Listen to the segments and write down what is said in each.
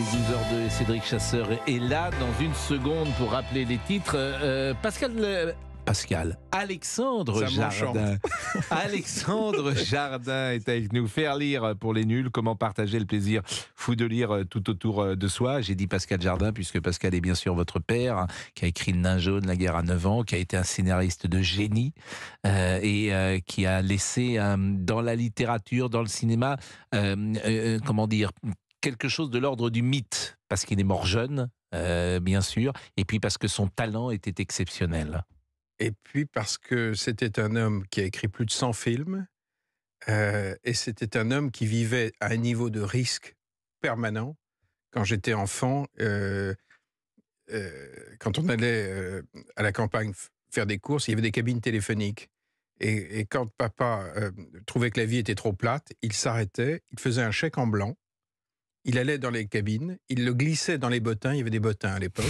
18h02 Cédric Chasseur est là dans une seconde pour rappeler les titres. Euh, Pascal euh, Pascal. Alexandre Jardin. Alexandre Jardin est avec nous. Faire lire pour les nuls, comment partager le plaisir fou de lire euh, tout autour de soi. J'ai dit Pascal Jardin, puisque Pascal est bien sûr votre père, qui a écrit Le Nain jaune, La guerre à 9 ans, qui a été un scénariste de génie et qui a laissé dans la littérature, dans le cinéma, comment dire, quelque chose de l'ordre du mythe, parce qu'il est mort jeune, euh, bien sûr, et puis parce que son talent était exceptionnel. Et puis parce que c'était un homme qui a écrit plus de 100 films, euh, et c'était un homme qui vivait à un niveau de risque permanent. Quand j'étais enfant, euh, quand on allait à la campagne faire des courses, il y avait des cabines téléphoniques. et quand papa trouvait que la vie était trop plate, il s'arrêtait, il faisait un chèque en blanc, il allait dans les cabines, il le glissait dans les bottins, il y avait des bottins à l'époque.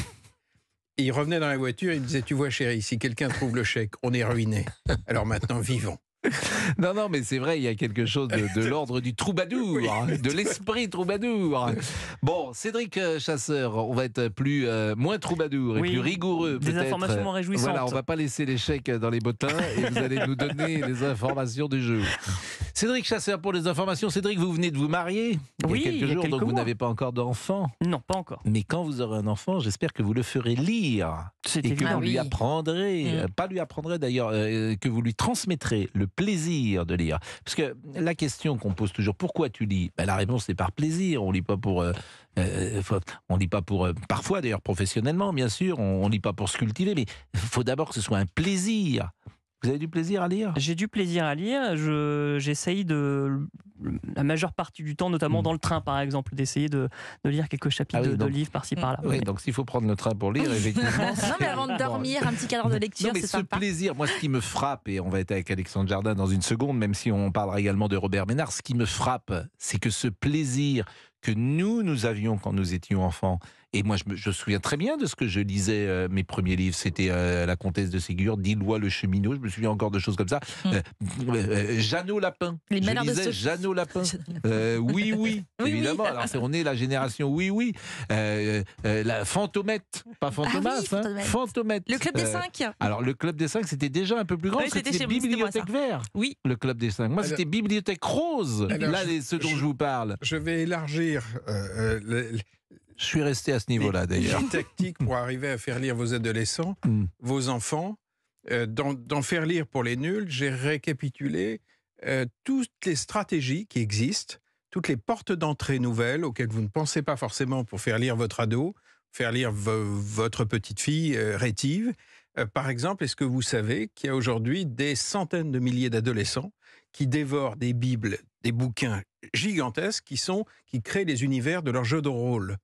Et il revenait dans la voiture, il disait Tu vois, chérie, si quelqu'un trouve le chèque, on est ruiné. Alors maintenant, vivons. Non, non, mais c'est vrai, il y a quelque chose de, l'ordre du troubadour, de l'esprit troubadour. Bon, Cédric euh, Chasseur, on va être plus euh, moins troubadour et plus rigoureux. Des informations moins réjouissantes. Voilà, on va pas laisser l'échec dans les bottins et vous allez nous donner les informations du jeu. Cédric Chasseur, pour les informations, Cédric, vous venez de vous marier il y a quelques jours, donc vous n'avez pas encore d'enfant. Non, pas encore. Mais quand vous aurez un enfant, j'espère que vous le ferez lire et que vous ah lui apprendrez, mm. pas lui apprendrez d'ailleurs, euh, que vous lui transmettrez le plaisir de lire Parce que la question qu'on pose toujours, pourquoi tu lis ben, La réponse c'est par plaisir. On lit pas pour, euh, euh, on lit pas pour, euh, parfois d'ailleurs professionnellement, bien sûr, on, ne lit pas pour se cultiver, mais il faut d'abord que ce soit un plaisir. Vous avez du plaisir à lire J'ai du plaisir à lire. j'essaye de la majeure partie du temps, notamment hmm. dans le train par exemple, d'essayer de, lire quelques chapitres ah de livres par-ci hmm. par-là. Oui, donc s'il faut prendre le train pour lire, effectivement. non, mais avant de dormir, un petit cadre de lecture, c'est ce plaisir, moi, ce qui me frappe, et on va être avec Alexandre Jardin dans une seconde, même si on parlera également de Robert Ménard, ce qui me frappe, c'est que ce plaisir que nous, nous avions quand nous étions enfants, et moi, je me, souviens très bien de ce que je lisais, euh, mes premiers livres. C'était euh, La Comtesse de Ségur, Dilois le Cheminot, je me souviens encore de choses comme ça. Mm. Euh, euh, Jeannot Lapin. je lisais Jeannot Lapin. oui, oui, évidemment. Alors, ah, ah. on est la génération oui, oui. la Fantomette, pas Fantomas, ah hein. Fantomette. Le Club des 5. alors, le Club des 5, c'était déjà un peu plus grand. c'était Bibliothèque Vert. Oui. Le Club des 5. Moi, c'était Bibliothèque Rose. Là, ce dont je, vous parle. Je vais élargir je suis resté à ce niveau-là d'ailleurs. Une tactique pour arriver à faire lire vos adolescents, hmm. vos enfants, euh, d'en faire lire pour les nuls, j'ai récapitulé euh, toutes les stratégies qui existent, toutes les portes d'entrée nouvelles auxquelles vous ne pensez pas forcément pour faire lire votre ado, faire lire votre petite fille euh, rétive. Euh, par exemple, est-ce que vous savez qu'il y a aujourd'hui des centaines de milliers d'adolescents qui dévorent des bibles, des bouquins gigantesques qui sont qui créent les univers de leurs jeux de rôle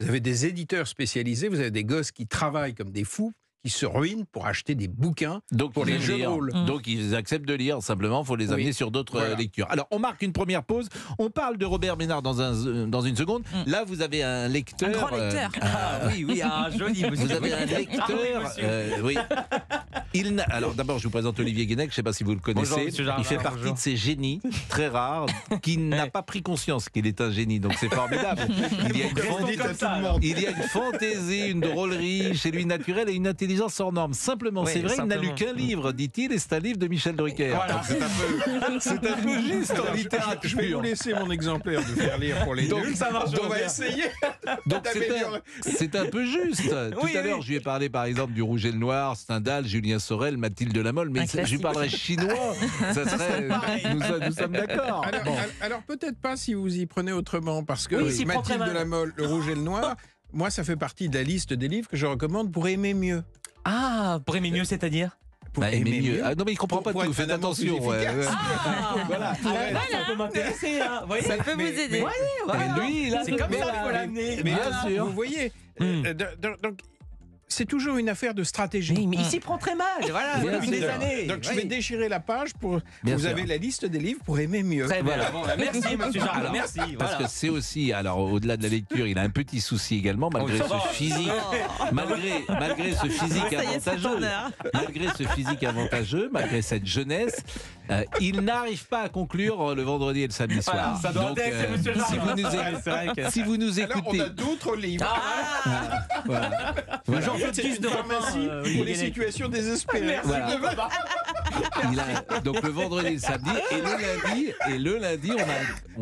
vous avez des éditeurs spécialisés, vous avez des gosses qui travaillent comme des fous se ruinent pour acheter des bouquins donc pour les jeux mmh. Donc ils acceptent de lire, simplement, il faut les amener sur d'autres lectures. Alors on marque une première pause, on parle de Robert Ménard dans, un, dans une seconde. Mmh. Là, vous avez un lecteur. Un grand lecteur. Euh, ah, oui, oui, ah, un joli. Vous avez un lecteur. oui, euh, Alors d'abord, je vous présente Olivier Guénec, je ne sais pas si vous le connaissez. il fait partie de ces génies très rares qui n'a pas pris conscience qu'il est un génie, donc c'est formidable. Il y, a une fantaisie, une drôlerie chez lui naturelle et une intelligence en sort norme. Simplement, c'est vrai, il n'a lu qu'un livre, dit-il, et c'est un livre de Michel Drucker. Voilà. Ah, c'est un, peu... juste en littérature. Je, vais vous laisser mon exemplaire de faire lire pour les donc, Ça marche, on va essayer. Donc c'est un, peu juste. Tout à l'heure, je lui ai parlé par exemple du Rouge et le Noir, Stendhal, Julien Sorel, Mathilde Lamolle, mais je lui parlerai chinois. Ça serait. Nous, sommes d'accord. Alors, alors peut-être pas si vous y prenez autrement, parce que Mathilde Lamolle, le Rouge et le Noir, moi, ça fait partie de la liste des livres que je recommande pour aimer mieux. Ah, pour aimer mieux, c'est-à-dire bah, aimer mieux. Ah, non, mais il comprend pas tout. Faites attention. Ah, ah voilà. Ah, voilà. Ça peut m'intéresser. Hein, ça peut vous aider. Mais, voilà. mais lui, là, c'est comme ça qu'il faut l'amener. Mais bien sûr. Vous voyez. Hmm. Euh, donc, c'est toujours une affaire de stratégie. il hein. s'y prend très mal, voilà, des années. Donc je vais déchirer la page pour. vous avez la liste des livres pour aimer mieux. voilà. Merci, monsieur Charles. Merci. Parce que c'est aussi, alors au-delà de la lecture, il a un petit souci également, oh, malgré ce physique, malgré, malgré ce ah, physique avantageux, malgré ce physique avantageux, malgré cette jeunesse, euh, il n'arrive pas à conclure euh, le vendredi et le samedi soir. Donc, euh, si, vous nous écoutez, si vous nous écoutez... Alors, on a d'autres livres. Ah, ah voilà. Voilà. de remercier pour les situations désespérées. Merci voilà. de il a, donc le vendredi, le samedi et le lundi et le lundi on a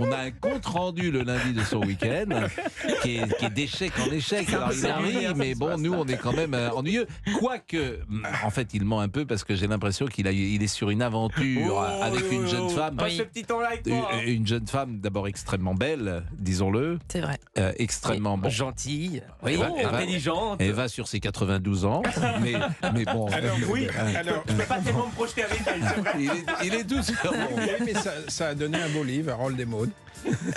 on a un compte rendu le lundi de son week-end qui est, d'échec en échec. Alors il hein, mais bon, nous on est quand même euh, ennuyeux. Quoique, en fait, il ment un peu parce que j'ai l'impression qu'il a il est sur une aventure oh, avec une jeune femme. Hein. Une, une, jeune femme d'abord extrêmement belle, disons-le. C'est vrai. Euh, extrêmement gentille, intelligente. Elle va sur ses 92 ans, mais mais bon. Alors oui, euh, alors je peux pas tellement me projeter il, est, il Oui, mais ça, a donné un beau livre, Harold Desmauds.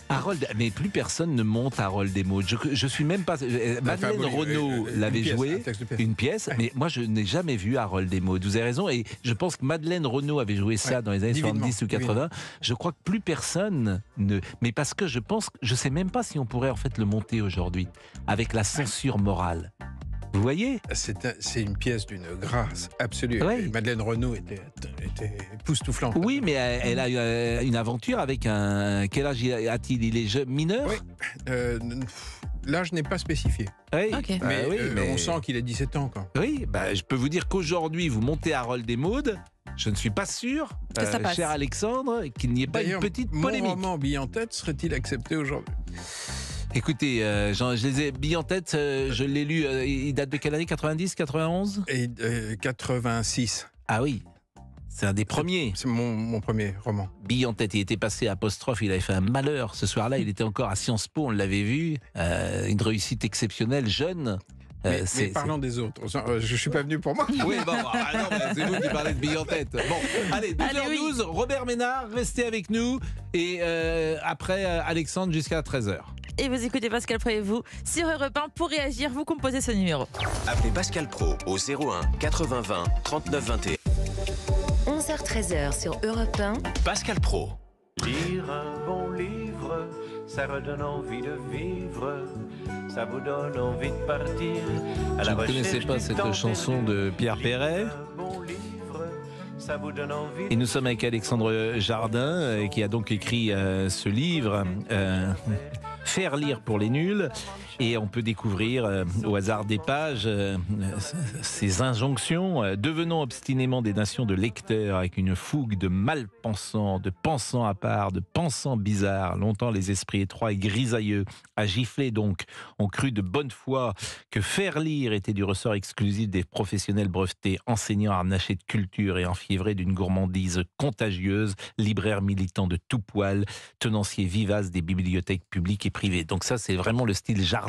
Harold, mais plus personne ne monte Harold Desmauds. Je, je suis même pas. Euh, bah, Madeleine Renaud euh, euh, l'avait joué, une pièce, mais moi je n'ai jamais vu Harold modes Vous avez raison, et je pense que Madeleine Renaud avait joué ça dans les années 70 ou 80. Je crois que plus personne ne. Mais parce que je pense, je sais même pas si on pourrait en fait le monter aujourd'hui, avec la censure morale. Vous voyez C'est une pièce d'une grâce absolue. Madeleine Renaud était, époustouflante. Oui, mais elle, a eu euh, une aventure avec un. Quel âge a-t-il Il est jeune, mineur euh, L'âge n'est pas spécifié. Oui. Ah, ah euh, mais, on sent qu'il a 17 ans. Oui, bah, je peux vous dire qu'aujourd'hui, vous montez à Harold des Maudes. Je ne suis pas sûr, euh, cher Alexandre, qu'il n'y ait pas une petite polémique. Mon roman Bill en tête serait-il accepté aujourd'hui Écoutez, Bill euh, je, les ai en tête, euh, je l'ai lu, il date de quelle année 90, 91 Et 86. Ah oui, c'est un des premiers. C'est mon, mon, premier roman. Bill en tête, il était passé à apostrophe, il avait fait un malheur. Ce soir-là, il était encore à Sciences Po, on l'avait vu. une réussite exceptionnelle, jeune. Mais, euh, des autres. Euh, je suis pas venu pour moi. Oui, bon, bah, bah, c'est vous qui parlez de billes en tête. Bon, allez, 12h12, Robert Ménard, restez avec nous. Et euh, après, Alexandre jusqu'à 13h. Et vous écoutez Pascal Pro et vous sur Europe 1 pour réagir, vous composez ce numéro. Appelez Pascal Pro au 01 80 20 39 21. 11 h 13 sur Europe 1. Pascal Pro. Lire un bon livre, ça redonne envie de vivre vous donne envie de partir. Je ne connaissais pas cette chanson de Pierre Perret. Et nous sommes avec Alexandre Jardin, euh, qui a donc écrit euh, ce livre, euh, Faire lire pour les nuls. Et on peut découvrir euh, au hasard des pages euh, ces injonctions. Devenant euh, devenons obstinément des nations de lecteurs avec une fougue de mal-pensants, de pensants à part, de pensants bizarres. Longtemps les esprits étroits et grisailleux, à gifler donc, ont cru de bonne foi que faire lire était du ressort exclusif des professionnels brevetés, enseignants arnachés de culture et enfiévrés d'une gourmandise contagieuse, libraires militants de tout poil, tenanciers vivaces des bibliothèques publiques et privées. Donc ça, c'est vraiment le style jardin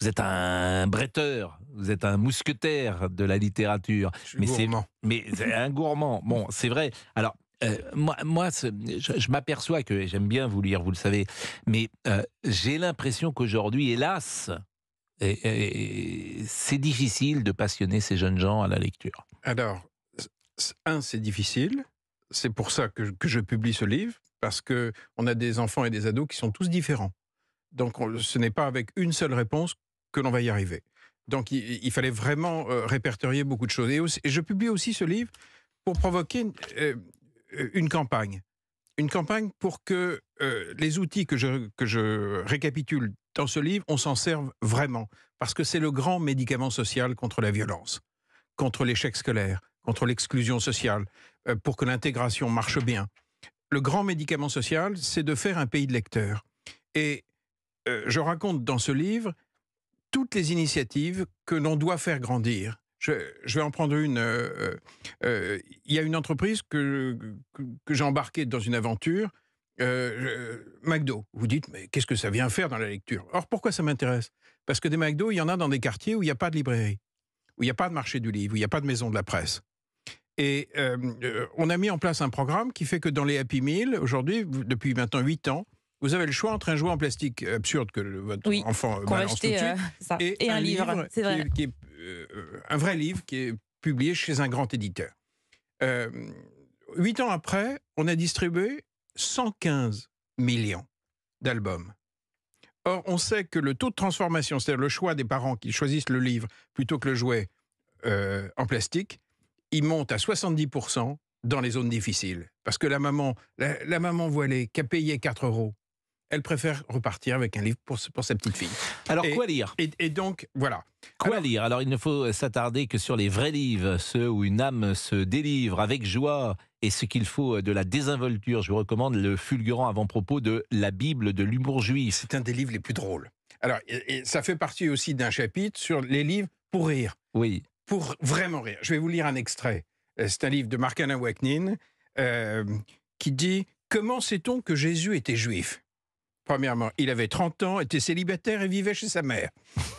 vous êtes un bretteur, vous êtes un mousquetaire de la littérature. Je suis mais c'est un gourmand. Bon, c'est vrai. Alors euh, moi, je, m'aperçois que j'aime bien vous lire, vous le savez, mais euh, j'ai l'impression qu'aujourd'hui, hélas, c'est difficile de passionner ces jeunes gens à la lecture. Alors, un, c'est difficile. C'est pour ça que je, que je publie ce livre parce qu'on a des enfants et des ados qui sont tous différents. Donc ce n'est pas avec une seule réponse que l'on va y arriver. Donc il, fallait vraiment euh, répertorier beaucoup de choses. Et, je publie aussi ce livre pour provoquer une euh, campagne. Une campagne pour que euh, les outils que je, que je récapitule dans ce livre, on s'en serve vraiment. Parce que c'est le grand médicament social contre la violence, contre l'échec scolaire, contre l'exclusion sociale, pour que l'intégration marche bien. Le grand médicament social, c'est de faire un pays de lecteurs. Et euh, je raconte dans ce livre toutes les initiatives que l'on doit faire grandir. Je, vais en prendre une. Euh, euh, il y a une entreprise que, j'ai embarquée dans une aventure, McDo. Vous dites, mais qu'est-ce que ça vient faire dans la lecture Or, pourquoi ça m'intéresse Parce que des McDo, il y en a dans des quartiers où il n'y a pas de librairie, où il n'y a pas de marché du livre, où il n'y a pas de maison de la presse. Et on a mis en place un programme qui fait que dans les Happy Meal, aujourd'hui, depuis maintenant 8 ans, vous avez le choix entre un jouet en plastique absurde que votre enfant balance euh, Et, un, livre, vrai. Euh, un vrai livre qui est publié chez un grand éditeur. Euh, huit ans après, on a distribué 115 millions d'albums. Or, on sait que le taux de transformation, c'est-à-dire le choix des parents qui choisissent le livre plutôt que le jouet en plastique, il monte à 70% dans les zones difficiles. Parce que la maman, la, la maman voilée qui a payé 4 euros elle préfère repartir avec un livre pour, pour sa petite fille. Alors, quoi lire et, donc, voilà. Quoi lire Alors, il ne faut s'attarder que sur les vrais livres, ceux où une âme se délivre avec joie et ce qu'il faut de la désinvolture. Je vous recommande le fulgurant avant-propos de La Bible de l'humour juif. C'est un des livres les plus drôles. Alors, ça fait partie aussi d'un chapitre sur les livres pour rire. Oui. Pour vraiment rire. Je vais vous lire un extrait. Euh, c'est un livre de Mark Anawaknin euh, qui dit Comment sait-on que Jésus était juif Premièrement, il avait 30 ans, était célibataire et vivait chez sa mère.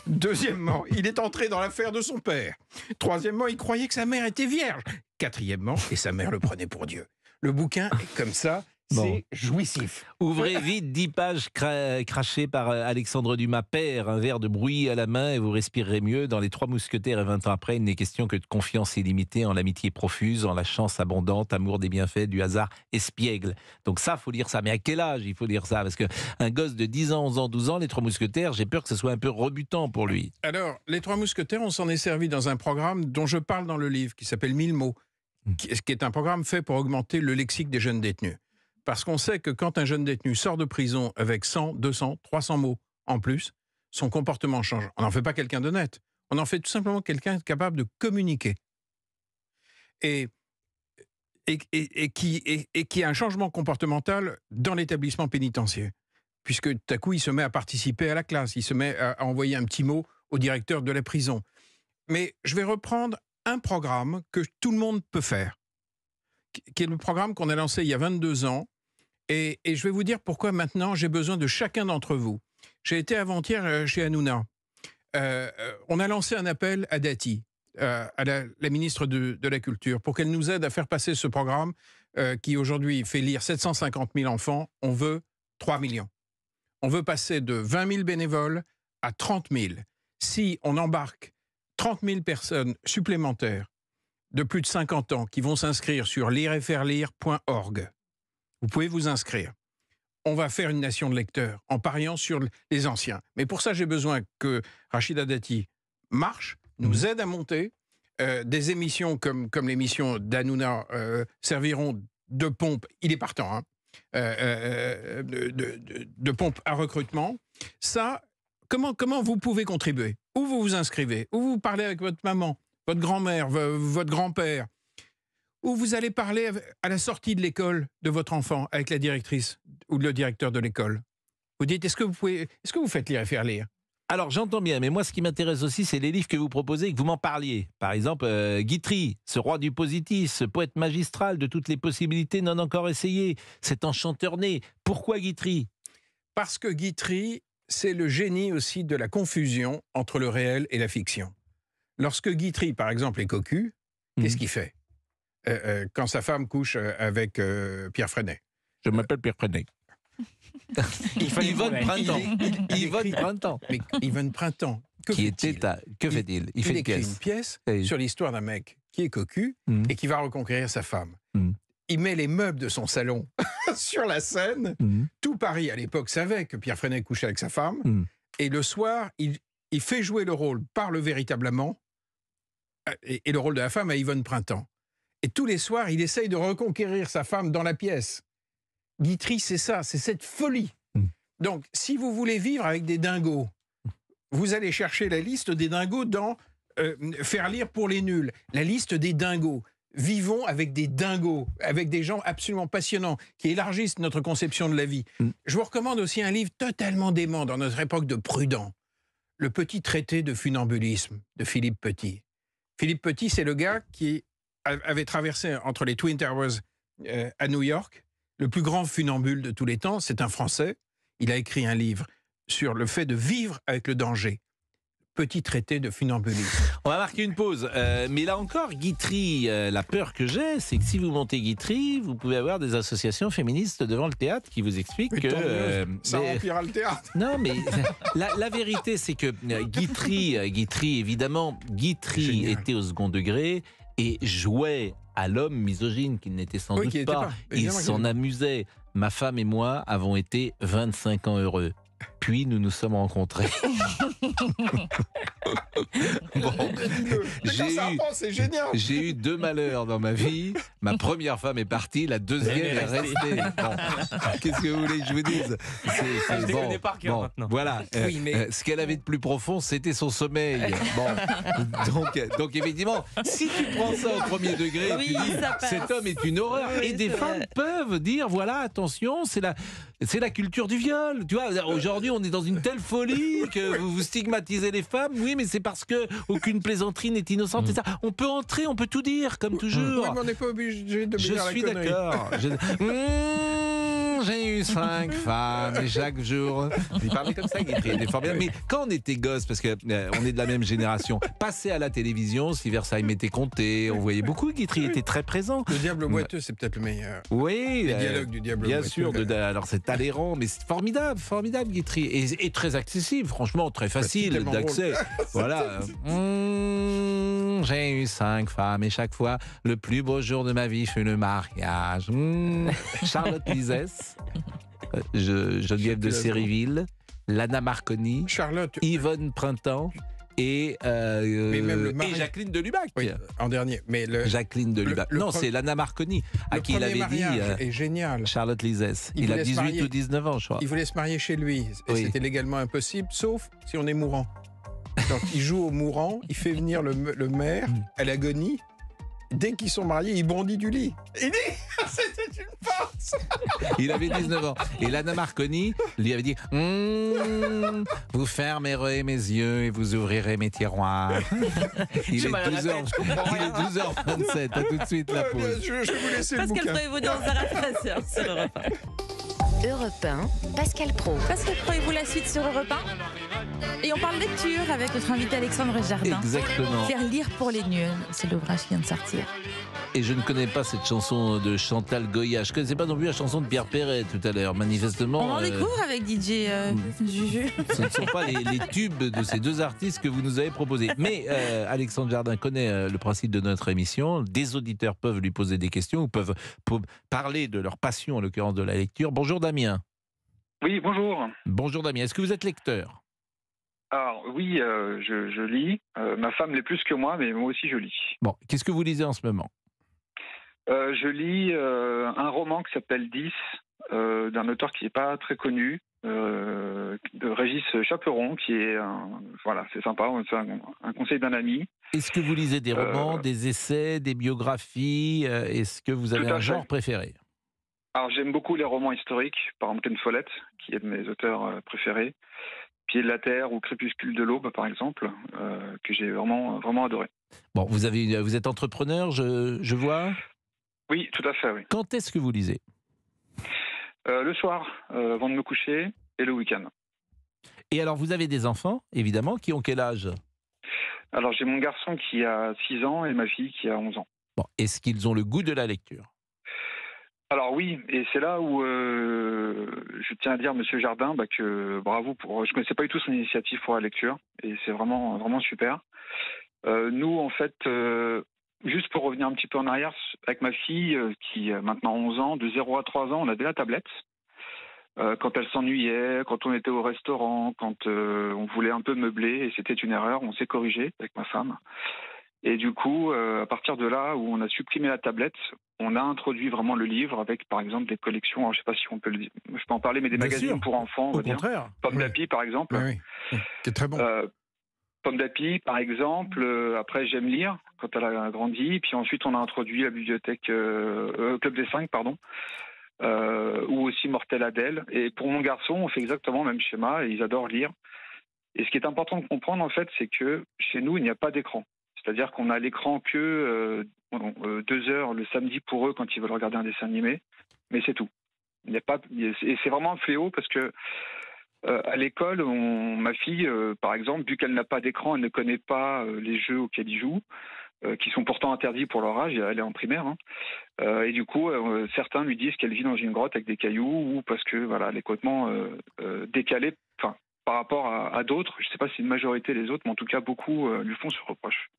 Deuxièmement, il est entré dans l'affaire de son père. Troisièmement, il croyait que sa mère était vierge. Quatrièmement, et sa mère le prenait pour Dieu. Le bouquin est comme ça, c'est jouissif. Ouvrez vite 10 pages crachées par euh, Alexandre Dumas, père, un verre de bruit à la main et vous respirerez mieux. Dans Les Trois Mousquetaires et 20 ans après, il n'est question que de confiance illimitée en l'amitié profuse, en la chance abondante, amour des bienfaits, du hasard, espiègle. Donc ça, faut lire ça. Mais à quel âge il faut lire ça Parce que un gosse de 10 ans, 11 ans, 12 ans, Les Trois Mousquetaires, j'ai peur que ce soit un peu rebutant pour lui. Alors, Les Trois Mousquetaires, on s'en est servi dans un programme dont je parle dans le livre, qui s'appelle Mille mots, hmm. qui est un programme fait pour augmenter le lexique des jeunes détenus. Parce qu'on sait que quand un jeune détenu sort de prison avec 100, 200, 300 mots en plus, son comportement change. On n'en fait pas quelqu'un d'honnête. On en fait tout simplement quelqu'un capable de communiquer. Et, et, qui, et, qui a un changement comportemental dans l'établissement pénitentiaire. Puisque tout à coup, il se met à participer à la classe, il se met à, à envoyer un petit mot au directeur de la prison. Mais je vais reprendre un programme que tout le monde peut faire, qui est le programme qu'on a lancé il y a 22 ans, et, je vais vous dire pourquoi maintenant j'ai besoin de chacun d'entre vous. J'ai été avant-hier euh, chez Hanouna. Euh, euh, on a lancé un appel à Dati, à la, ministre de, la Culture, pour qu'elle nous aide à faire passer ce programme qui aujourd'hui fait lire 750 000 enfants. On veut 3 millions. On veut passer de 20 000 bénévoles à 30 000. Si on embarque 30 000 personnes supplémentaires de plus de 50 ans qui vont s'inscrire sur lire-et-faire-lire.org... Vous pouvez vous inscrire. On va faire une nation de lecteurs en pariant sur les anciens. Mais pour ça, j'ai besoin que Rachida Dati marche, nous mhm. aide à monter. Euh, des émissions comme, comme l'émission d'Anouna euh, serviront de pompe, il est partant, hein. euh, de, de, pompe à recrutement. Ça, comment, comment vous pouvez contribuer Où vous vous inscrivez Où vous parlez avec votre maman, votre grand-mère, votre grand-père ou vous allez parler à la sortie de l'école de votre enfant avec la directrice ou le directeur de l'école Vous dites est-ce que vous est-ce que vous faites lire et faire lire alors j'entends bien, mais moi ce qui m'intéresse aussi, c'est les livres que vous proposez et que vous m'en parliez. Par exemple, euh, Guitry, ce roi du positif, ce poète magistral de toutes les possibilités non encore essayées, cet enchanteur né. Pourquoi Guitry Parce que Guitry, c'est le génie aussi de la confusion entre le réel et la fiction. Lorsque Guitry, par exemple, est cocu, qu'est-ce mhm. qu'il fait euh, euh, quand sa femme couche euh, avec Pierre Freinet. Je m'appelle Pierre Frenet. Yvonne Printemps. Yvonne Printemps. Yvonne Printemps. Que qui Que fait-il Il, fait une pièce. une pièce sur l'histoire d'un mec qui est cocu mm. et qui va reconquérir sa femme. Mm. Il met les meubles de son salon sur la scène. Mm. Tout Paris à l'époque savait que Pierre Freinet couchait avec sa femme. Et le soir, il, fait jouer le rôle par le véritable amant et, et le rôle de la femme à Yvonne Printemps. Et tous les soirs, il essaye de reconquérir sa femme dans la pièce. Guitry, c'est ça, c'est cette folie. Mm. Donc, si vous voulez vivre avec des dingos, vous allez chercher la liste des dingos dans euh, Faire lire pour les nuls, la liste des dingos. Vivons avec des dingos, avec des gens absolument passionnants qui élargissent notre conception de la vie. Mm. Je vous recommande aussi un livre totalement dément dans notre époque de prudent, Le petit traité de funambulisme de Philippe Petit. Philippe Petit, c'est le gars qui avait traversé entre les Twin Towers euh, à New York, le plus grand funambule de tous les temps, c'est un Français. Il a écrit un livre sur le fait de vivre avec le danger petit traité de funambulisme. On va marquer une pause. Euh, mais là encore, Guitry, euh, la peur que j'ai, c'est que si vous montez Guitry, vous pouvez avoir des associations féministes devant le théâtre qui vous expliquent que... ça le théâtre. Non, mais la, vérité, c'est que Guitry, évidemment, Guitry était au second degré et jouait à l'homme misogyne qu'il n'était sans doute pas. pas. Il s'en amusait. Ma femme et moi avons été 25 ans heureux. Puis nous nous sommes rencontrés. bon, j'ai eu, eu deux malheurs dans ma vie. Ma première femme est partie, la deuxième est restée. Qu'est-ce que vous voulez que je vous dise C'est ah, bon, maintenant. Voilà. Euh, mais... Euh, ce qu'elle avait de plus profond, c'était son sommeil. Bon, donc, donc effectivement, si tu prends ça au premier degré, cet homme est une horreur. et des femmes peuvent dire voilà, attention, c'est la c'est la culture du viol. Tu vois, euh, aujourd'hui, on est dans une telle folie que vous, stigmatisez les femmes. Oui, mais c'est parce que aucune plaisanterie n'est innocente. Mm. ça, on peut entrer, on peut tout dire, comme toujours. on pas de Je suis d'accord j'ai eu cinq femmes et chaque jour. Il parlait comme ça, il il était formidable. Mais quand on était gosse, parce qu'on euh, on est de la même génération, passer à la télévision, si Versailles m'était compté, on voyait beaucoup. Guitry était très présent. Le diable boiteux, c'est peut-être le meilleur. Oui. le euh, dialogue du diable Bien sûr. alors c'est Talleyrand, mais c'est formidable, formidable Guitry. Et, très accessible, franchement, très bah, facile d'accès. voilà. Mmh, j'ai eu cinq femmes et chaque fois, le plus beau jour de ma vie fais le mariage. Mmh, Charlotte euh, je, Geneviève de Sériville, Lana Marconi, Charlotte, euh, Yvonne Printemps et, euh, Jacqueline de Lubac en dernier. Mais Jacqueline de Lubac non, c'est Lana Marconi, à qui il avait dit. est génial. Charlotte Lisès. Il, a 18 ou 19 ans, je crois. Il voulait se marier chez lui. c'était légalement impossible, sauf si on est mourant. Quand il joue au mourant, il fait venir le, le maire mm. à l'agonie. Dès qu'ils sont mariés, il bondit du lit. Il il avait 19 ans. Et Lana Marconi lui avait dit hum, Vous fermerez mes yeux et vous ouvrirez mes tiroirs. Il, est, 12 h 27 À tout de suite la pause. Je, je vais vous laisser Pascal le vous dans un sur Europe 1. Europe 1, Pascal Pro. Pascal Pro, et vous la suite sur Europe 1 et on parle lecture avec notre invité Alexandre Jardin. Exactement. Faire lire pour les nuls, c'est l'ouvrage qui vient de sortir. Et je ne connais pas cette chanson de Chantal Goya. Je ne connaissais pas non plus la chanson de Pierre Perret tout à l'heure, manifestement. On en euh, découvre avec DJ euh, mm. Juju. Ce ne sont pas les, tubes de ces deux artistes que vous nous avez proposés. Mais euh, Alexandre Jardin connaît le principe de notre émission. Des auditeurs peuvent lui poser des questions ou peuvent parler de leur passion, en l'occurrence de la lecture. Bonjour Damien. Oui, bonjour. Bonjour Damien. Est-ce que vous êtes lecteur alors oui, euh, je, lis. Euh, ma femme l'est plus que moi, mais moi aussi je lis. Bon, qu'est-ce que vous lisez en ce moment euh, Je lis un roman qui s'appelle 10, d'un auteur qui n'est pas très connu, de Régis Chaperon, qui est un, voilà, c'est sympa, c'est un, conseil d'un ami. Est-ce que vous lisez des romans, des essais, des biographies Est-ce que vous avez un genre préféré alors j'aime beaucoup les romans historiques, par exemple Ken Follett, qui est de mes auteurs préférés de la Terre ou Crépuscule de l'Aube, par exemple, euh, que j'ai vraiment, vraiment adoré. Bon, vous, avez, vous êtes entrepreneur, je, je vois Oui, tout à fait, Quand est-ce que vous lisez euh, Le soir, euh, avant de me coucher, et le week-end. Et alors, vous avez des enfants, évidemment, qui ont quel âge Alors, j'ai mon garçon qui a 6 ans et ma fille qui a 11 ans. Bon, est-ce qu'ils ont le goût de la lecture alors oui, et c'est là où euh, je tiens à dire, Monsieur Jardin, bah, que bravo pour. Je connaissais pas du tout son initiative pour la lecture, et c'est vraiment vraiment super. Euh, nous, en fait, euh, juste pour revenir un petit peu en arrière, avec ma fille qui a maintenant 11 ans, de 0 à 3 ans, on avait la tablette. quand elle s'ennuyait, quand on était au restaurant, quand on voulait un peu meubler, et c'était une erreur, on s'est corrigé avec ma femme. Et du coup, euh, à partir de là où on a supprimé la tablette, on a introduit vraiment le livre avec, par exemple, des collections. Je je sais pas si on peut, le je peux en parler, mais des magazines pour enfants, Au contraire. Pomme d'Api, par exemple, oui, oui. qui est très bon. Euh, pomme d'Api, par exemple. Euh, après, j'aime lire quand elle a grandi. Puis ensuite, on a introduit la bibliothèque Club des 5, pardon, ou aussi Mortel Adèle. Et pour mon garçon, on fait exactement le même schéma. ils adorent lire. Et ce qui est important de comprendre, en fait, c'est que chez nous, il n'y a pas d'écran. C'est-à-dire qu'on a l'écran que euh, euh, deux heures le samedi pour eux quand ils veulent regarder un dessin animé, mais c'est tout. et c'est vraiment un fléau parce que euh, à l'école, ma fille, par exemple, vu qu'elle n'a pas d'écran, elle ne connaît pas les jeux auxquels ils jouent, qui sont pourtant interdits pour leur âge, elle est en primaire. Hein, et du coup, certains lui disent qu'elle vit dans une grotte avec des cailloux ou parce que voilà, les décalé, par rapport à, à d'autres. Je ne sais pas si une majorité des autres, mais en tout cas, beaucoup lui font ce reproche.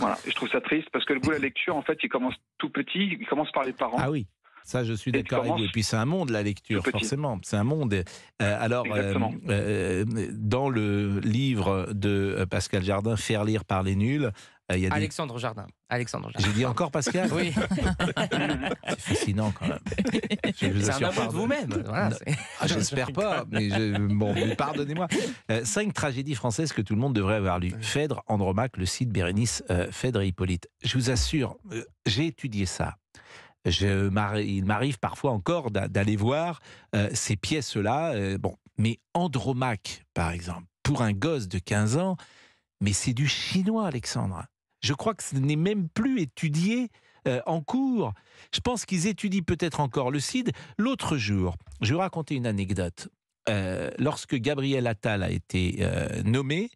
Voilà. je trouve ça triste parce que le goût de la lecture, en fait, il commence tout petit, il commence par les parents. Ah oui. Ça, je suis d'accord avec vous. Et puis, c'est un monde, la lecture, forcément. C'est un monde. Euh, alors, euh, euh, dans le livre de Pascal Jardin, Faire lire par les nuls, euh, Alexandre Jardin. Alexandre Jardin. J'ai dit encore Pascal Oui. c'est fascinant quand même. C'est un amour de vous-même. Ah, j'espère pas, mais bon, pardonnez-moi. Euh, cinq tragédies françaises que tout le monde devrait avoir lues. Phèdre, Andromaque, le Cid, Bérénice, euh, Phèdre et Hippolyte. Je vous assure, j'ai étudié ça. Je, il m'arrive parfois encore d'aller voir ces pièces-là. bon, mais Andromaque, par exemple, pour un gosse de 15 ans, mais c'est du chinois, Alexandre je crois que ce n'est même plus étudié euh, en cours. Je pense qu'ils étudient peut-être encore le CID. L'autre jour, je vais raconter une anecdote. Euh, lorsque Gabriel Attal a été euh, nommé,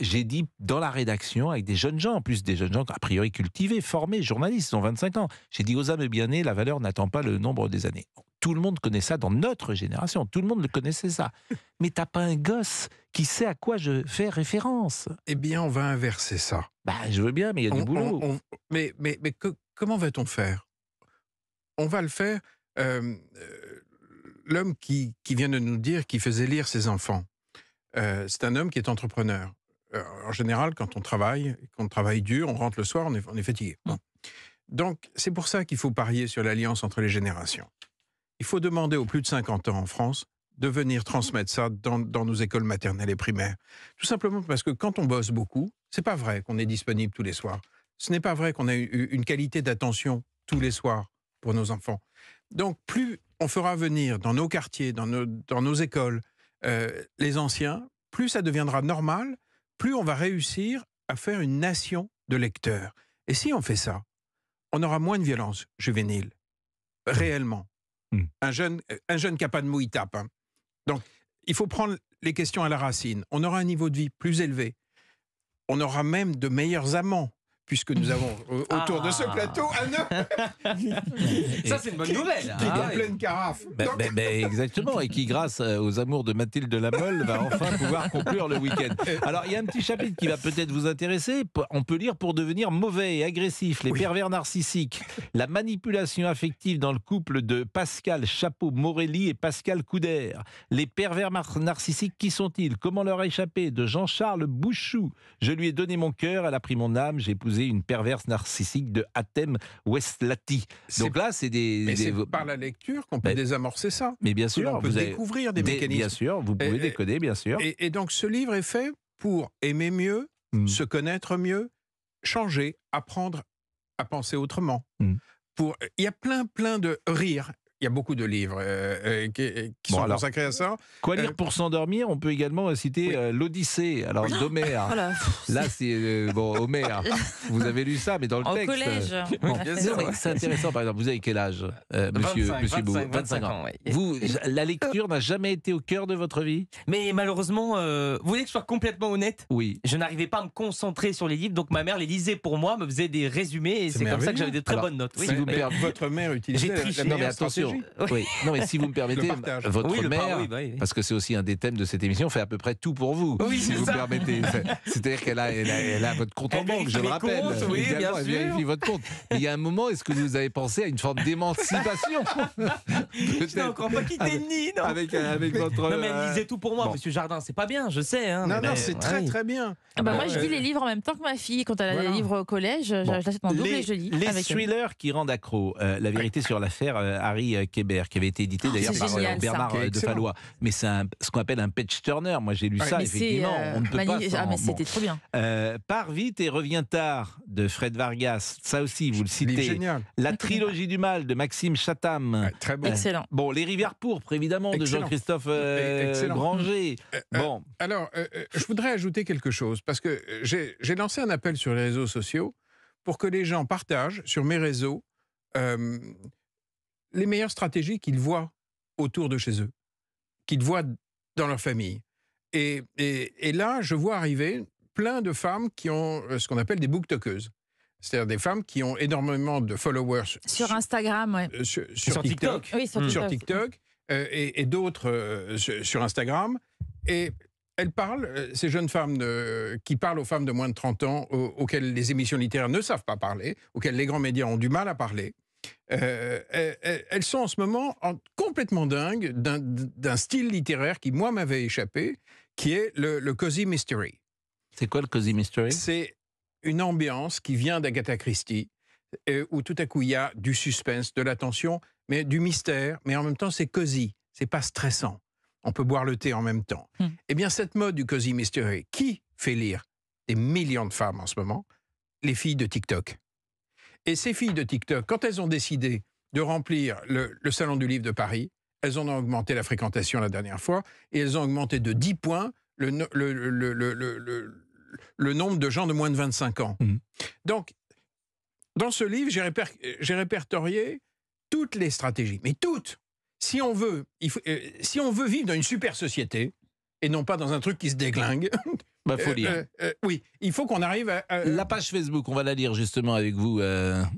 j'ai dit dans la rédaction, avec des jeunes gens, en plus des jeunes gens a priori cultivés, formés, journalistes, ils ont 25 ans, j'ai dit aux âmes bien nées, la valeur n'attend pas le nombre des années. Tout le monde connaît ça dans notre génération. Tout le monde le connaissait ça. Mais t'as pas un gosse qui sait à quoi je fais référence. Eh bien, on va inverser ça. Bah, je veux bien, mais il y a du boulot. mais mais, mais comment va-t-on faire On va le faire. Euh, euh, l'homme qui, vient de nous dire qu'il faisait lire ses enfants, euh, c'est un homme qui est entrepreneur. en général, quand on travaille, quand on travaille dur, on rentre le soir, on est, fatigué. Donc, c'est pour ça qu'il faut parier sur l'alliance entre les générations. Il faut demander aux plus de 50 ans en France de venir transmettre ça dans, nos écoles maternelles et primaires. Tout simplement parce que quand on bosse beaucoup, c'est pas vrai qu'on est disponible tous les soirs. Ce n'est pas vrai qu'on a une qualité d'attention tous les soirs pour nos enfants. Donc plus on fera venir dans nos quartiers, dans nos, écoles, euh, les anciens, plus ça deviendra normal, plus on va réussir à faire une nation de lecteurs. Et si on fait ça, on aura moins de violence juvénile, réellement. Hmm. Un, jeune, euh, un jeune qui n'a pas de tape. Hein. Donc, il faut prendre les questions à la racine. On aura un niveau de vie plus élevé. On aura même de meilleurs amants puisque nous avons euh, autour de ce ah. plateau un Ça, c'est une bonne nouvelle. Ah pleine carafe. Ben, ben, ben, exactement, et qui, grâce euh, aux amours de Mathilde Lamolle, va enfin pouvoir conclure le week-end. Alors, il y a un petit chapitre qui va peut-être vous intéresser. On peut lire pour devenir mauvais et agressif, les pervers narcissiques, la manipulation affective dans le couple de Pascal Chapeau-Morelli et Pascal Coudert. Les pervers narcissiques, qui sont-ils Comment leur échapper De Jean-Charles Bouchou. Je lui ai donné mon cœur, elle a pris mon âme, j'ai épousé une perverse narcissique de Hatem Westlati. Donc là, c'est des, par la lecture qu'on peut désamorcer ça. Mais bien sûr, vous peut vous découvrir des, mécanismes. Bien sûr, vous pouvez et, décoder, bien sûr. Et, donc ce livre est fait pour aimer mieux, hmm. se connaître mieux, changer, apprendre à penser autrement. Hmm. Pour, il y a plein, plein de rires il y a beaucoup de livres euh, euh, qui, euh, sont consacrés à ça. Quoi lire pour s'endormir On peut également citer l'Odyssée, alors d'Homère. Oh là, c'est bon, Homère. vous avez lu ça, mais dans le en texte. collège. c'est intéressant, par exemple. Vous avez quel âge, monsieur, 25, 25, ans. Vous, la lecture n'a jamais été au cœur de votre vie Mais malheureusement, vous voulez que je sois complètement honnête Oui. Je n'arrivais pas à me concentrer sur les livres, donc ma mère les lisait pour moi, me faisait des résumés, et c'est comme ça que j'avais des très bonnes notes. si vous perdez Votre mère utilisait J'ai non, mais attention, oui. Non, mais si vous me permettez, votre mère, bah parce que c'est aussi un des thèmes de cette émission, fait à peu près tout pour vous. si vous me permettez. C'est-à-dire qu'elle a, votre compte en banque, je le rappelle. oui, bien sûr. Elle votre compte. il y a un moment, est-ce que vous avez pensé à une forme d'émancipation Je n'ai encore pas quitté le Avec, euh, avec votre. Non, mais elle euh, lisait tout pour moi, monsieur Jardin. C'est pas bien, je sais. Hein, non, non, ben, c'est très, très bien. Ah bah, moi, je lis les livres en même temps que ma fille. Quand elle a des livres au collège, je l'achète en double et je lis. Les thrillers qui rendent accro. Euh, la vérité sur l'affaire Harry euh, Kéber, qui avait été édité ah, d'ailleurs par euh, Bernard euh, de Fallois. Mais c'est ce qu'on appelle un patch turner. Moi, j'ai lu ça, effectivement. on ne peut pas. Ah, mais c'était trop bien. Euh, Part vite et reviens tard de Fred Vargas. Ça aussi, vous le citez. La trilogie du mal de Maxime Chatham. très bon. Excellent. Bon, Les Rivières pourpres, évidemment, de Jean-Christophe Granger. bon. alors, je voudrais ajouter quelque chose, parce que j'ai lancé un appel sur les réseaux sociaux pour que les gens partagent sur mes réseaux les meilleures stratégies qu'ils voient autour de chez eux, qu'ils voient dans leur famille. Et, là, je vois arriver plein de femmes qui ont euh, ce qu'on appelle des booktokeuses. C'est-à-dire des femmes qui ont énormément de followers. Sur Instagram, euh, sur, TikTok. sur TikTok. Euh, et, d'autres sur Instagram. Et elles parlent, ces jeunes femmes qui parlent aux femmes de moins de 30 ans, auxquelles les émissions littéraires ne savent pas parler, auxquelles les grands médias ont du mal à parler. Euh, euh, euh, elles sont en ce moment complètement dingues d'un style littéraire qui, moi, m'avait échappé, qui est le, cozy mystery. C'est quoi le cozy mystery C'est une ambiance qui vient d'Agatha Christie, où tout à coup il y a du suspense, de l'attention mais du mystère, mais en même temps c'est cozy c'est pas stressant. On peut boire le thé en même temps. Hmm. Eh bien, cette mode du cozy mystery, qui fait lire des millions de femmes en ce moment Les filles de TikTok. Et ces filles de TikTok, quand elles ont décidé de remplir le, Salon du Livre de Paris, elles ont augmenté la fréquentation la dernière fois et elles ont augmenté de 10 points le, nombre de gens de moins de 25 ans. Mmh. Donc, dans ce livre, j'ai répertorié toutes les stratégies, mais toutes. Si on veut, euh, si on veut vivre dans une super société, et non pas dans un truc qui se déglingue. Bah, faut euh, lire. Euh, euh, oui, il faut qu'on arrive à, La page Facebook, on va la lire justement avec vous,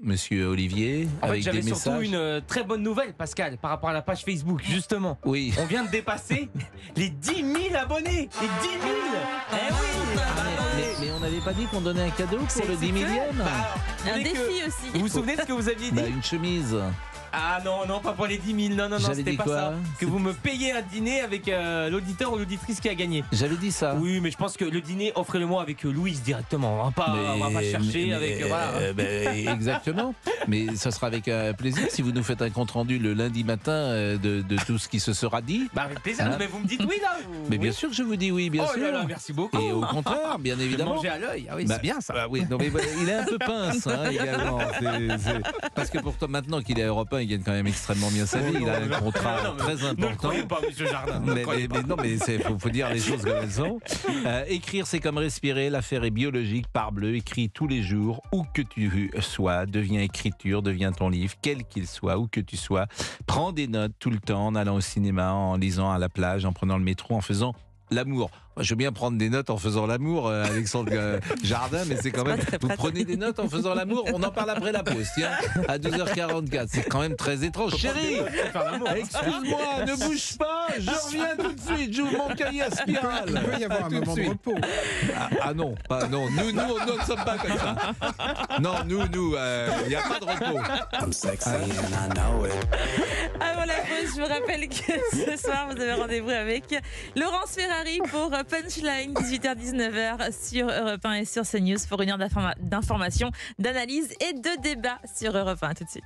monsieur Olivier. avec j'avais surtout une très bonne nouvelle, Pascal, par rapport à la page Facebook, justement. Oui. On vient de dépasser les 10 000 abonnés Les 10 000 eh oui mais, on n'avait pas dit qu'on donnait un cadeau pour le 10 millième bah, Un défi aussi Vous vous souvenez de ce que vous aviez bah, dit Une chemise ah non, non, pas pour les 10 000. Non, non, non, c'était pas ça. Que vous me payez un dîner avec euh, l'auditeur ou l'auditrice qui a gagné. J'avais dit ça. Oui, mais je pense que le dîner, offrez-le-moi avec euh, Louise directement. Hein. On va pas, chercher avec. Euh, hein. ben, exactement. mais ça sera avec plaisir si vous nous faites un compte rendu le lundi matin de, tout ce qui se sera dit. Bah, avec plaisir. Hein mais vous me dites oui là. Mais bien sûr que je vous dis oui, bien oh sûr. merci beaucoup. Et au contraire, bien évidemment. Manger à l'œil. Ah bah, c'est bien ça. Bah oui. Non, mais, il est un peu pince également. Parce que pourtant maintenant qu'il est européen il gagne quand même extrêmement bien sa oh, vie. Il a un contrat très important. Ne pas, monsieur Jardin. Mais, non, mais il faut, dire les choses comme elles sont. Euh, écrire, c'est comme respirer. L'affaire est biologique, parbleu. Écris tous les jours, où que tu sois. Deviens écriture, deviens ton livre, quel qu'il soit, où que tu sois. Prends des notes tout le temps en allant au cinéma, en lisant à la plage, en prenant le métro, en faisant l'amour je veux bien prendre des notes en faisant l'amour, euh, Alexandre euh, Jardin, mais c'est quand même. Vous prenez des notes en faisant l'amour, on en parle après la pause, tiens, à 12h44. C'est quand même très étrange. Chérie Excuse-moi, ne bouge pas, je reviens tout de suite, j'ouvre mon cahier à spirale. Il peut y avoir un moment de, repos. Ah, ah, non, pas, non, nous, nous, nous ne sommes pas comme ça. Non, nous, nous, il euh, n'y a pas de repos. Avant la pause, je vous rappelle que ce soir, vous avez rendez-vous avec Laurence Ferrari pour. Punchline, 18h-19h sur Europe 1 et sur CNews pour une heure d'information, d'analyse et de débat sur Europe 1. tout de suite.